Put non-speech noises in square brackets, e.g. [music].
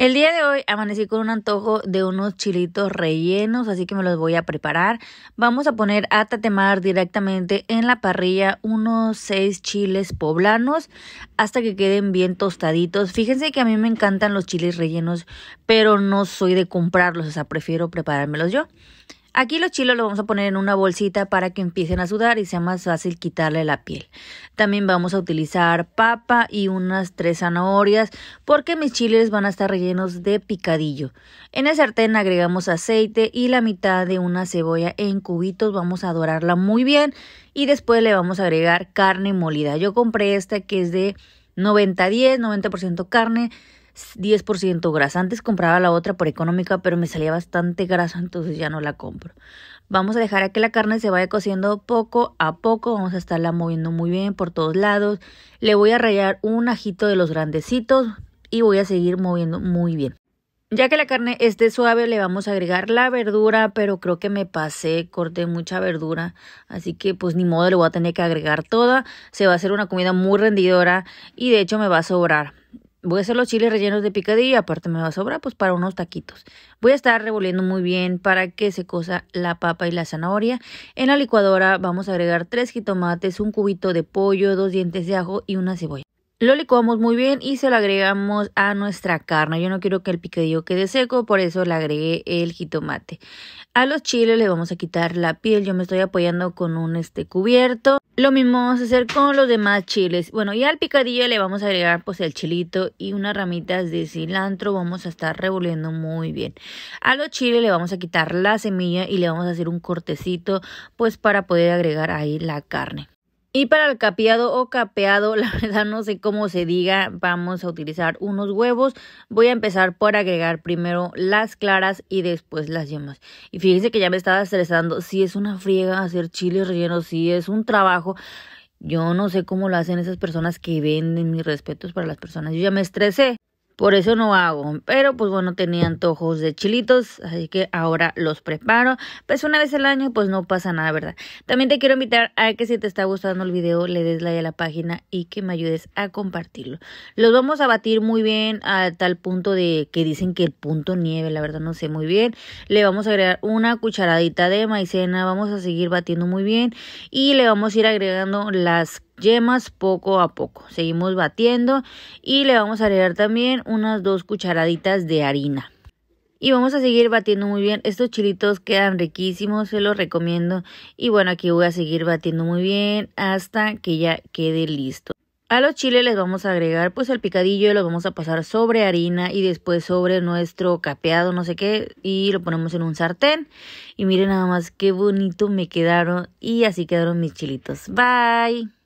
El día de hoy amanecí con un antojo de unos chilitos rellenos, así que me los voy a preparar. Vamos a poner a tatemar directamente en la parrilla unos 6 chiles poblanos hasta que queden bien tostaditos. Fíjense que a mí me encantan los chiles rellenos, pero no soy de comprarlos, o sea, prefiero preparármelos yo. Aquí los chiles los vamos a poner en una bolsita para que empiecen a sudar y sea más fácil quitarle la piel. También vamos a utilizar papa y unas tres zanahorias porque mis chiles van a estar rellenos de picadillo. En el sartén agregamos aceite y la mitad de una cebolla en cubitos. Vamos a dorarla muy bien y después le vamos a agregar carne molida. Yo compré esta que es de 90%, -10, 90 carne, 10% grasa. Antes compraba la otra por económica, pero me salía bastante grasa, entonces ya no la compro. Vamos a dejar a que la carne se vaya cociendo poco a poco. Vamos a estarla moviendo muy bien por todos lados. Le voy a rayar un ajito de los grandecitos y voy a seguir moviendo muy bien. Ya que la carne esté suave, le vamos a agregar la verdura, pero creo que me pasé, corté mucha verdura, así que pues ni modo, le voy a tener que agregar toda. Se va a hacer una comida muy rendidora y de hecho me va a sobrar. Voy a hacer los chiles rellenos de picadillo, aparte me va a sobrar pues para unos taquitos. Voy a estar revolviendo muy bien para que se cosa la papa y la zanahoria. En la licuadora vamos a agregar tres jitomates, un cubito de pollo, dos dientes de ajo y una cebolla. Lo licuamos muy bien y se lo agregamos a nuestra carne. Yo no quiero que el picadillo quede seco, por eso le agregué el jitomate. A los chiles le vamos a quitar la piel. Yo me estoy apoyando con un este cubierto. Lo mismo vamos a hacer con los demás chiles. Bueno, y al picadillo le vamos a agregar pues el chilito y unas ramitas de cilantro. Vamos a estar revolviendo muy bien. A los chiles le vamos a quitar la semilla y le vamos a hacer un cortecito pues para poder agregar ahí la carne. Y para el capeado o capeado, [laughs] la verdad no sé cómo se diga, vamos a utilizar unos huevos. Voy a empezar por agregar primero las claras y después las yemas. Y fíjense que ya me estaba estresando, si es una friega hacer chiles rellenos, si es un trabajo. Yo no sé cómo lo hacen esas personas que venden, mis respetos para las personas. Yo ya me estresé. Por eso no hago. Pero pues bueno, tenía antojos de chilitos, así que ahora los preparo. Pues una vez al año, pues no pasa nada, ¿verdad? También te quiero invitar a que si te está gustando el video, le des like a la página y que me ayudes a compartirlo. Los vamos a batir muy bien a tal punto de que dicen que el punto nieve, la verdad no sé muy bien. Le vamos a agregar una cucharadita de maicena, vamos a seguir batiendo muy bien y le vamos a ir agregando las yemas poco a poco. Seguimos batiendo y le vamos a agregar también unas dos cucharaditas de harina. Y vamos a seguir batiendo muy bien. Estos chilitos quedan riquísimos, se los recomiendo. Y bueno, aquí voy a seguir batiendo muy bien hasta que ya quede listo. A los chiles les vamos a agregar pues el picadillo, y lo vamos a pasar sobre harina y después sobre nuestro capeado, no sé qué, y lo ponemos en un sartén. Y miren nada más qué bonito me quedaron y así quedaron mis chilitos. Bye.